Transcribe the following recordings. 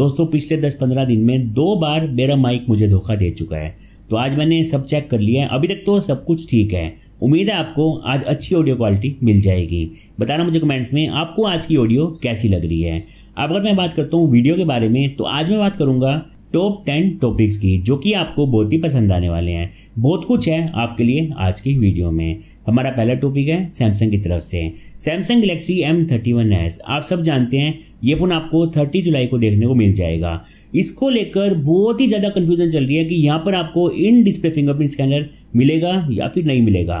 दोस्तों पिछले 10-15 दिन में दो बार मेरा माइक मुझे धोखा दे चुका है तो आज मैंने सब चेक कर लिया है अभी तक तो सब कुछ ठीक है उम्मीद है आपको आज अच्छी ऑडियो क्वालिटी मिल जाएगी बताना मुझे कमेंट्स में आपको आज की ऑडियो कैसी लग रही है अब अगर मैं बात करता हूँ वीडियो के बारे में तो आज मैं बात करूँगा टॉप टेन टॉपिक्स की जो कि आपको बहुत ही पसंद आने वाले हैं बहुत कुछ है आपके लिए आज की वीडियो में हमारा पहला टॉपिक है सैमसंग की तरफ से Samsung Galaxy M thirty one S आप सब जानते हैं ये फ़ोन आपको 30 जुलाई को देखने को मिल जाएगा इसको लेकर बहुत ही ज़्यादा कन्फ्यूजन चल रही है कि यहाँ पर आपको इन डिस्प्ले फिंगरप्रिंट स्कैनर मिलेगा या फिर नहीं मिलेगा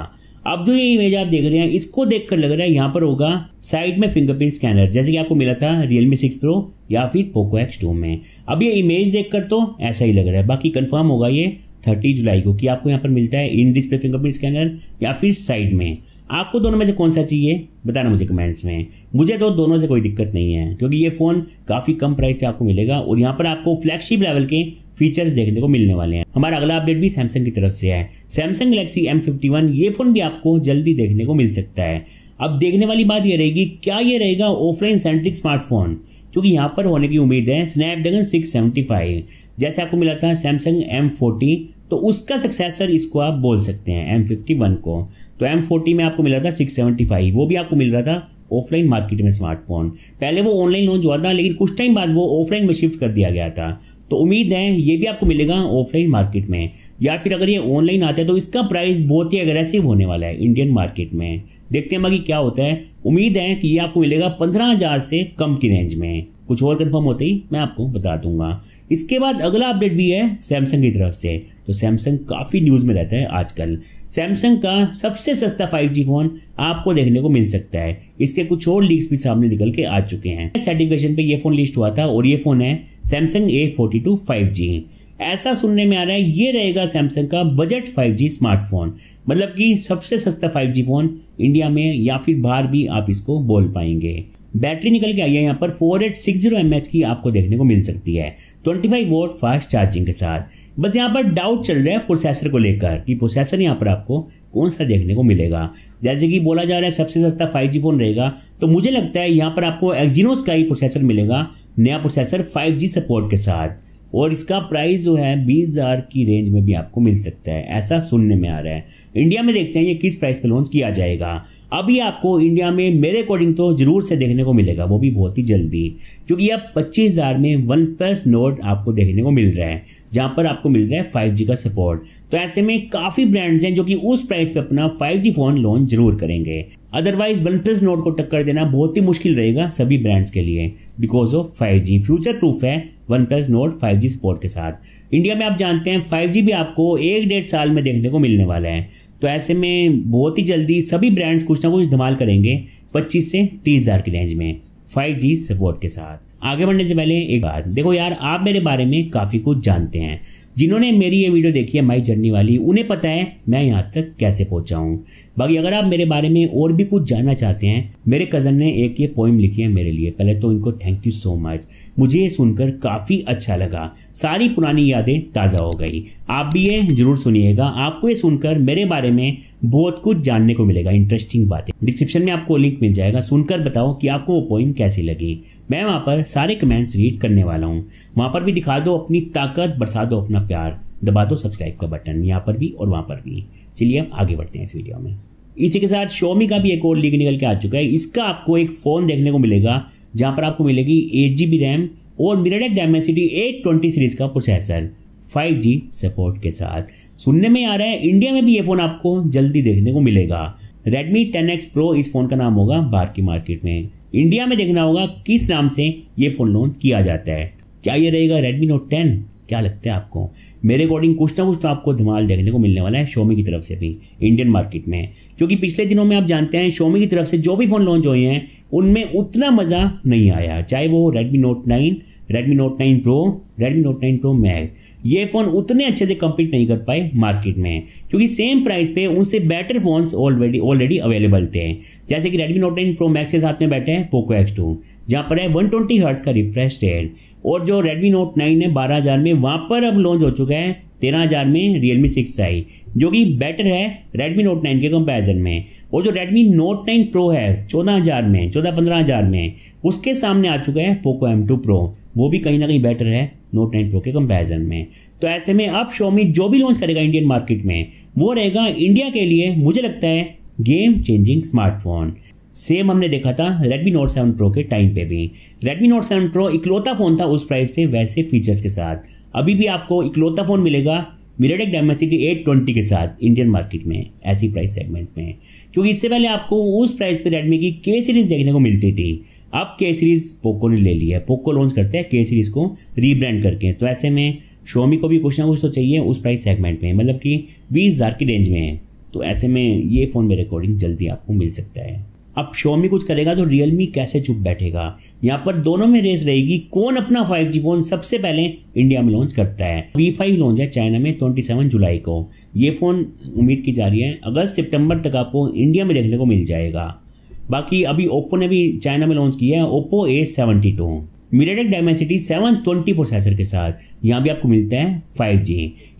अब जो ये इमेज आप देख रहे हैं इसको देख कर लग रहा है यहाँ पर होगा साइड में फिंगरप्रिंट स्कैनर जैसे कि आपको मिला था रियलमी सिक्स प्रो या फिर पोको एक्स टू में अब ये इमेज देख कर तो ऐसा ही लग रहा है बाकी कन्फर्म होगा ये थर्टी जुलाई को कि आपको यहाँ पर मिलता है इन डिस्प्ले फिंगरप्रिंट स्कैनर या फिर साइड में आपको दोनों में से कौन सा चाहिए बताना मुझे कमेंट्स में मुझे तो दोनों से कोई दिक्कत नहीं है क्योंकि ये फ़ोन काफ़ी कम प्राइस पे आपको मिलेगा और यहाँ पर आपको फ्लैगशिप लेवल के फीचर्स देखने को मिलने वाले हैं हमारा अगला अपडेट भी सैमसंग की तरफ से है सैमसंग गलेक्सी एम ये फोन भी आपको जल्दी देखने को मिल सकता है अब देखने वाली बात यह रहेगी क्या ये रहेगा ऑफलाइन सेंट्रिक स्मार्टफोन क्योंकि यहाँ पर होने की उम्मीद है स्नैपड्रैगन 675 जैसे आपको मिला था सैमसंग M40 तो उसका सक्सेसर इसको आप बोल सकते हैं M51 को तो M40 में आपको मिला था 675 वो भी आपको मिल रहा था ऑफलाइन मार्केट में स्मार्टफोन पहले वो ऑनलाइन लॉन्च हुआ था लेकिन कुछ टाइम बाद वो ऑफलाइन में शिफ्ट कर दिया गया था तो उम्मीद है ये भी आपको मिलेगा ऑफलाइन मार्केट में या फिर अगर ये ऑनलाइन आता है तो इसका प्राइस बहुत ही अग्रेसिव होने वाला है इंडियन मार्केट में देखते हैं बाकी क्या होता है उम्मीद है कि ये आपको मिलेगा पंद्रह हज़ार से कम की रेंज में कुछ और कंफर्म होते ही मैं आपको बता दूंगा इसके बाद अगला अपडेट भी है सैमसंग की तरफ से तो सैमसंग काफ़ी न्यूज़ में रहता है आजकल सैमसंग का सबसे सस्ता जी फ़ोन आपको देखने को मिल सकता है इसके कुछ और लीक्स भी सामने निकल के आ चुके हैं सर्टिफिकेशन पे ये फ़ोन लिस्ट हुआ था और ये फ़ोन है Samsung A forty two five G है ऐसा सुनने में आ रहा है ये रहेगा सैमसंग का बजट फाइव जी स्मार्टफोन मतलब कि सबसे सस्ता फाइव जी फ़ोन इंडिया में या फिर बाहर भी आप इसको बोल पाएंगे बैटरी निकल के आई है यहाँ पर four eight six zero M H की आपको देखने को मिल सकती है twenty five watt fast charging के साथ बस यहाँ पर डाउट चल रहा है प्रोसेसर को लेकर कि प्रोसेसर यहाँ पर आपको कौन सा देखने को मिलेगा जैसे कि बोला जा रहा है सबसे सस्ता फाइव जी फ़ोन रहेगा तो मुझे लगता है यहाँ पर आपको एक्जीनोस का ही प्रोसेसर मिलेगा नया प्रोसेसर 5G सपोर्ट के साथ और इसका प्राइस जो है बीस हज़ार की रेंज में भी आपको मिल सकता है ऐसा सुनने में आ रहा है इंडिया में देखते हैं ये किस प्राइस पे लॉन्च किया जाएगा अभी आपको इंडिया में मेरे अकॉर्डिंग तो जरूर से देखने को मिलेगा वो भी बहुत ही जल्दी क्योंकि अब पच्चीस हज़ार में वन प्लस नोट आपको देखने को मिल रहा है जहाँ पर आपको मिल रहा है फाइव जी का सपोर्ट तो ऐसे में काफ़ी ब्रांड्स हैं जो कि उस प्राइस पे अपना फाइव जी फ़ोन लॉन्च जरूर करेंगे अदरवाइज वन प्लस नोट को टक्कर देना बहुत ही मुश्किल रहेगा सभी ब्रांड्स के लिए because of five G future proof है OnePlus Nord five G support के साथ इंडिया में आप जानते हैं फाइव जी भी आपको एक डेढ़ साल में देखने को मिलने वाला है तो ऐसे में बहुत ही जल्दी सभी ब्रांड्स कुछ ना कुछ इस्तेमाल करेंगे पच्चीस से तीस हज़ार की रेंज में फाइव जी सपोर्ट के साथ आगे बढ़ने से पहले एक बात देखो यार आप मेरे बारे में काफ़ी कुछ जानते हैं जिन्होंने मेरी ये वीडियो देखी है माई जर्नी वाली उन्हें पता है मैं यहाँ तक कैसे पहुंचा हूँ बाकी अगर आप मेरे बारे में और भी कुछ जानना चाहते हैं मेरे कज़न ने एक ये पोइम लिखी है मेरे लिए पहले तो इनको थैंक यू सो मच मुझे ये सुनकर काफ़ी अच्छा लगा सारी पुरानी यादें ताज़ा हो गई आप भी ये ज़रूर सुनिएगा आपको ये सुनकर मेरे बारे में बहुत कुछ जानने को मिलेगा इंटरेस्टिंग बातें डिस्क्रिप्शन में आपको लिंक मिल जाएगा सुनकर बताओ कि आपको वो पोइम कैसी लगी मैं वहाँ पर सारे कमेंट्स रीड करने वाला हूँ वहाँ पर भी दिखा दो अपनी ताकत बरसा दो अपना प्यार दबा दो सब्सक्राइब का बटन यहाँ पर भी और वहाँ पर भी चलिए हम आगे बढ़ते हैं इस वीडियो में इसी के साथ शोमी का भी एक और लीक निकल के आ चुका है इसका आपको एक फ़ोन देखने को मिलेगा जहाँ पर आपको मिलेगी एट जी बी रैम और MediaTek Dimensity eight twenty series का प्रोसेसर 5G सपोर्ट के साथ सुनने में आ रहा है इंडिया में भी ये फ़ोन आपको जल्दी देखने को मिलेगा Redmi 10X Pro इस फ़ोन का नाम होगा बाहर की मार्केट में इंडिया में देखना होगा किस नाम से ये फ़ोन लॉन्च किया जाता है क्या ये रहेगा रेडमी नोट टेन क्या लगता है आपको मेरे अकॉर्डिंग कुछ ना कुछ तो आपको धमाल देखने को मिलने वाला है शोमी की तरफ से भी इंडियन मार्केट में क्योंकि पिछले दिनों में आप जानते हैं शोमी की तरफ से जो भी फ़ोन लॉन्च हुए हैं उनमें उतना मज़ा नहीं आया चाहे वो Redmi note nine Redmi note nine pro Redmi note nine pro max ये फ़ोन उतने अच्छे से कम्पीट नहीं कर पाए मार्केट में क्योंकि सेम प्राइस पे उनसे better phones already already available थे जैसे कि Redmi note nine pro max के साथ में बैठे हैं पोको एक्स टू जहाँ पर है वन ट्वेंटी हर्ट्स का रिफ्रेश रेट और जो रेडमी नोट नाइन है बारह हज़ार में वहाँ पर अब लॉन्च हो चुका है तेरह हज़ार में रियलमी सिक्स आई जो कि बेटर है रेडमी नोट नाइन के कंपेरिजन में और जो रेडमी नोट नाइन प्रो है चौदह हज़ार में चौदह पंद्रह हज़ार में उसके सामने आ चुका है पोको एम टू प्रो वो भी कहीं ना कहीं बेटर है नोट नाइन प्रो के कंपैरिजन में तो ऐसे में अब शोमी जो भी लॉन्च करेगा इंडियन मार्केट में वो रहेगा इंडिया के लिए मुझे लगता है गेम चेंजिंग स्मार्टफोन सेम हमने देखा था रेडमी नोट सेवन प्रो के टाइम पे भी रेडमी नोट सेवन प्रो इकलौता फ़ोन था उस प्राइस पे वैसे फीचर्स के साथ अभी भी आपको इकलौता फ़ोन मिलेगा मिरेडेक एट ट्वेंटी के साथ इंडियन मार्केट में ऐसी प्राइस सेगमेंट में क्योंकि इससे पहले आपको उस प्राइस पे रेडमी की के सीरीज़ देखने को मिलती थी अब के सीरीज़ पोको ने ले लिया है पोको लॉन्च करते हैं के सीरीज़ को रीब्रांड करके तो ऐसे में शोमी को भी कुछ ना कुछ तो चाहिए उस प्राइस सेगमेंट में मतलब कि बीस हज़ार की रेंज में है तो ऐसे में ये फ़ोन मेरे अकॉर्डिंग जल्दी आपको मिल सकता है अब शोमी कुछ करेगा तो रियलमी कैसे चुप बैठेगा यहाँ पर दोनों में रेस रहेगी कौन अपना फाइव जी फोन सबसे पहले इंडिया में लॉन्च करता है वी फाइव लॉन्च है चाइना में ट्वेंटी सेवन जुलाई को ये फ़ोन उम्मीद की जा रही है अगस्त सितंबर तक आपको इंडिया में देखने को मिल जाएगा बाकी अभी ओप्पो ने भी चाइना में लॉन्च किया है Oppo A seventy two MediaTek Dimensity twenty processor के साथ यहाँ भी आपको मिलता है फाइव जी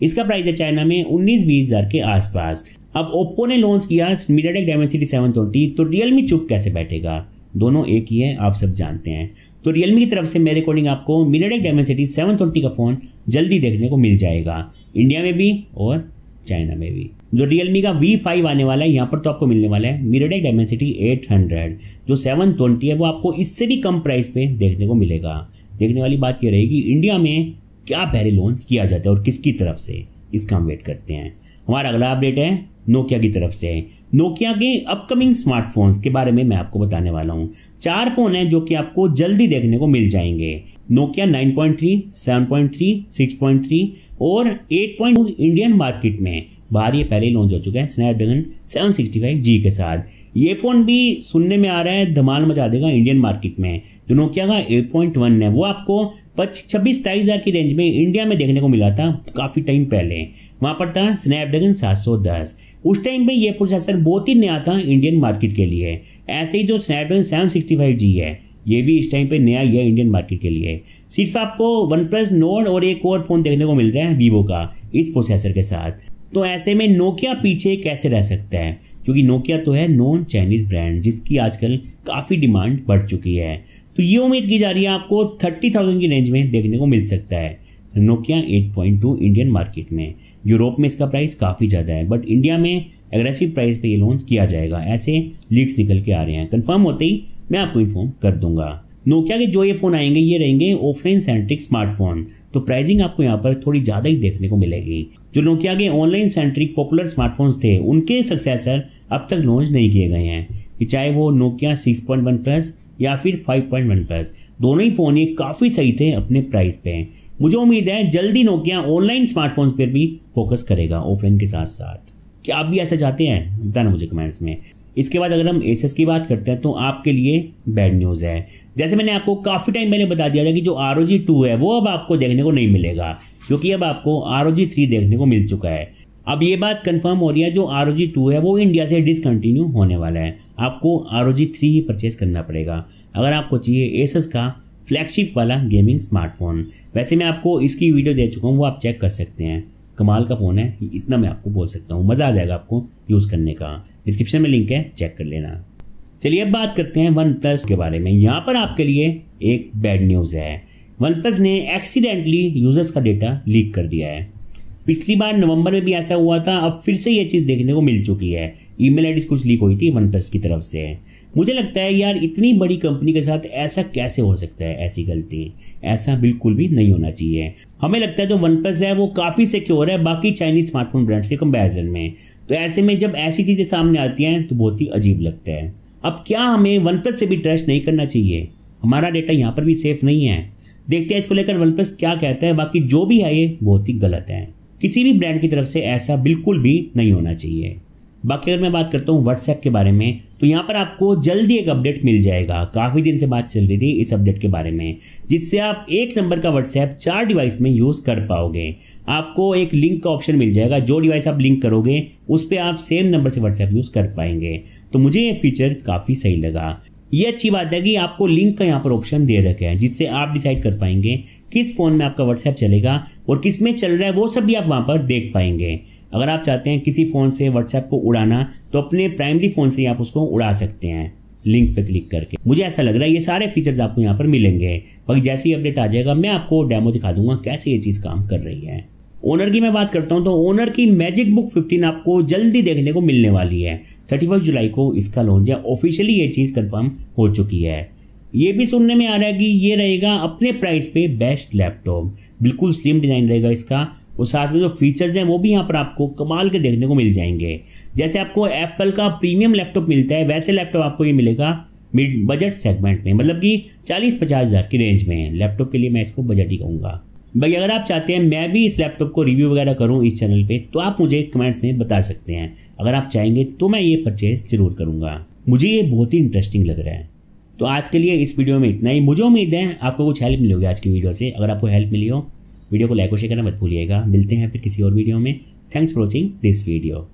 इसका प्राइस है चाइना में उन्नीस बीस हजार के आसपास अब ओप्पो ने लॉन्च किया मीडियाटेक डायमेंसिटी ट्वेंटी तो रियलमी चुप कैसे बैठेगा दोनों एक ही है आप सब जानते हैं तो रियलमी की तरफ से मेरे अकॉर्डिंग आपको मीडियाटेक डायमेंसिटी ट्वेंटी का फ़ोन जल्दी देखने को मिल जाएगा इंडिया में भी और चाइना में भी जो मी का वी फाइव आने वाला है यहाँ पर तो आपको मिलने वाला है मिरडे डेमेसिटी एट हंड्रेड जो सेवन ट्वेंटी है वो आपको इससे भी कम प्राइस पे देखने को मिलेगा देखने वाली बात यह रहेगी इंडिया में क्या पहले लॉन्च किया जाता है और किसकी तरफ से इसका हम वेट करते हैं हमारा अगला अपडेट है नोकिया की तरफ से नोकिया के अपकमिंग स्मार्टफोन्स के बारे में मैं आपको बताने वाला हूँ चार फोन है जो कि आपको जल्दी देखने को मिल जाएंगे नोकिया 9.3, 7.3, 6.3 और 8.2 इंडियन मार्केट में बाहर ये पहले ही लॉन्च हो चुका है स्नैपड्रैगन सेवन जी के साथ ये फ़ोन भी सुनने में आ रहा है धमाल मचा देगा इंडियन मार्केट में जो नोकिया का वन है वो आपको पच्चीस छब्बीस तेईस हज़ार की रेंज में इंडिया में देखने को मिला था काफ़ी टाइम पहले वहाँ पर था स्नैपड्रैगन सात सौ दस उस टाइम पे ये प्रोसेसर बहुत ही नया था इंडियन मार्केट के लिए ऐसे ही जो स्नैपड्रैगन जी है ये भी इस टाइम पे नया ही है इंडियन मार्केट के लिए सिर्फ आपको वन प्लस नोट और एक और फ़ोन देखने को मिल रहा है वीवो का इस प्रोसेसर के साथ तो ऐसे में नोकिया पीछे कैसे रह सकता है क्योंकि नोकिया तो है नॉन चाइनीज ब्रांड जिसकी आजकल काफ़ी डिमांड बढ़ चुकी है तो ये उम्मीद की जा रही है आपको थर्टी थाउजेंड की रेंज में देखने को मिल सकता है Nokia eight point two Indian market में यूरोप में इसका प्राइस काफ़ी ज़्यादा है बट इंडिया में एग्रेसिव प्राइस पे ये लॉन्च किया जाएगा ऐसे लीक्स निकल के आ रहे हैं कन्फर्म होते ही मैं आपको इन्फॉर्म कर दूंगा नोकिया के जो ये फ़ोन आएंगे ये रहेंगे ऑफलाइन सेंट्रिक स्मार्टफोन तो प्राइसिंग आपको यहाँ पर थोड़ी ज़्यादा ही देखने को मिलेगी जो नोकिया के ऑनलाइन सेंट्रिक पॉपुलर स्मार्टफोन्स थे उनके सक्सेसर अब तक लॉन्च नहीं किए गए हैं चाहे वो नोकिया 6.1 प्लस या फिर 5.1 प्लस दोनों ही फ़ोन ये काफ़ी सही थे अपने प्राइस पे मुझे उम्मीद है जल्दी नोकिया ऑनलाइन स्मार्टफोन्स पर भी फोकस करेगा ऑफलाइन के साथ साथ क्या आप भी ऐसा चाहते हैं बताना मुझे कमेंट्स में इसके बाद अगर हम एसेस की बात करते हैं तो आपके लिए बैड न्यूज़ है जैसे मैंने आपको काफ़ी टाइम पहले बता दिया था कि जो आर ओ जी टू है वो अब आपको देखने को नहीं मिलेगा क्योंकि अब आपको आर ओ जी थ्री देखने को मिल चुका है अब ये बात कंफर्म हो रही है जो आर ओ जी टू है वो इंडिया से डिसकंटिन्यू होने वाला है आपको आर ओ जी थ्री ही परचेज करना पड़ेगा अगर आपको चाहिए एसस का फ्लैगशिप वाला गेमिंग स्मार्टफोन वैसे मैं आपको इसकी वीडियो दे चुका हूँ वो आप चेक कर सकते हैं कमाल का फ़ोन है इतना मैं आपको बोल सकता हूँ मज़ा आ जाएगा आपको यूज़ करने का डिस्क्रिप्शन में लिंक है चेक कर लेना चलिए अब बात करते हैं वन प्लस के बारे में यहाँ पर आपके लिए एक बैड न्यूज़ है वन प्लस ने एक्सीडेंटली यूजर्स का डेटा लीक कर दिया है पिछली बार नवंबर में भी ऐसा हुआ था अब फिर से यह चीज़ देखने को मिल चुकी है ईमेल आईडी कुछ लीक हुई थी वन प्लस की तरफ से मुझे लगता है यार इतनी बड़ी कंपनी के साथ ऐसा कैसे हो सकता है ऐसी गलती ऐसा बिल्कुल भी नहीं होना चाहिए हमें लगता है जो वन प्लस है वो काफ़ी सिक्योर है बाकी चाइनीज स्मार्टफोन ब्रांड्स के कंपेरिजन में तो ऐसे में जब ऐसी चीज़ें सामने आती हैं तो बहुत ही अजीब लगता है अब क्या हमें वन प्लस पे भी ट्रस्ट नहीं करना चाहिए हमारा डेटा यहाँ पर भी सेफ नहीं है देखते हैं इसको लेकर वन प्लस क्या कहता है बाकी जो भी है ये बहुत ही गलत है किसी भी ब्रांड की तरफ से ऐसा बिल्कुल भी नहीं होना चाहिए बाकी अगर मैं बात करता हूँ व्हाट्सएप के बारे में तो यहाँ पर आपको जल्दी एक अपडेट मिल जाएगा काफ़ी दिन से बात चल रही थी इस अपडेट के बारे में जिससे आप एक नंबर का व्हाट्सएप चार डिवाइस में यूज़ कर पाओगे आपको एक लिंक का ऑप्शन मिल जाएगा जो डिवाइस आप लिंक करोगे उस पर आप सेम नंबर से व्हाट्सएप यूज़ कर पाएंगे तो मुझे ये फीचर काफ़ी सही लगा ये अच्छी बात है कि आपको लिंक का यहाँ पर ऑप्शन दे रखा है जिससे आप डिसाइड कर पाएंगे किस फ़ोन में आपका व्हाट्सएप चलेगा और किस में चल रहा है वो सब भी आप वहाँ पर देख पाएंगे अगर आप चाहते हैं किसी फ़ोन से व्हाट्सएप को उड़ाना तो अपने प्राइमरी फ़ोन से ही आप उसको उड़ा सकते हैं लिंक पर क्लिक करके मुझे ऐसा लग रहा है ये सारे फीचर्स आपको यहाँ पर मिलेंगे बाकी जैसे ही अपडेट आ जाएगा मैं आपको डेमो दिखा दूंगा कैसे ये चीज़ काम कर रही है ओनर की मैं बात करता हूँ तो ओनर की मैजिक बुक 15 आपको जल्दी देखने को मिलने वाली है थर्टी जुलाई को इसका लॉन्च है ऑफिशियली ये चीज़ कन्फर्म हो चुकी है ये भी सुनने में आ रहा है कि ये रहेगा अपने प्राइस पे बेस्ट लैपटॉप बिल्कुल स्लिम डिज़ाइन रहेगा इसका और साथ में जो फीचर्स हैं वो भी यहाँ पर आपको कमाल के देखने को मिल जाएंगे जैसे आपको एप्पल का प्रीमियम लैपटॉप मिलता है वैसे लैपटॉप आपको ये मिलेगा मिड बजट सेगमेंट में मतलब कि चालीस पचास हज़ार की रेंज में है लैपटॉप के लिए मैं इसको बजट ही कहूँगा भाई अगर आप चाहते हैं मैं भी इस लैपटॉप को रिव्यू वगैरह करूँ इस चैनल पर तो आप मुझे कमेंट्स में बता सकते हैं अगर आप चाहेंगे तो मैं ये परचेज जरूर करूँगा मुझे ये बहुत ही इंटरेस्टिंग लग रहा है तो आज के लिए इस वीडियो में इतना ही मुझे उम्मीद है आपको कुछ हेल्प मिली होगी आज की वीडियो से अगर आपको हेल्प मिली हो वीडियो को लाइक और शेयर करना मत भूलिएगा मिलते हैं फिर किसी और वीडियो में thanks for watching this video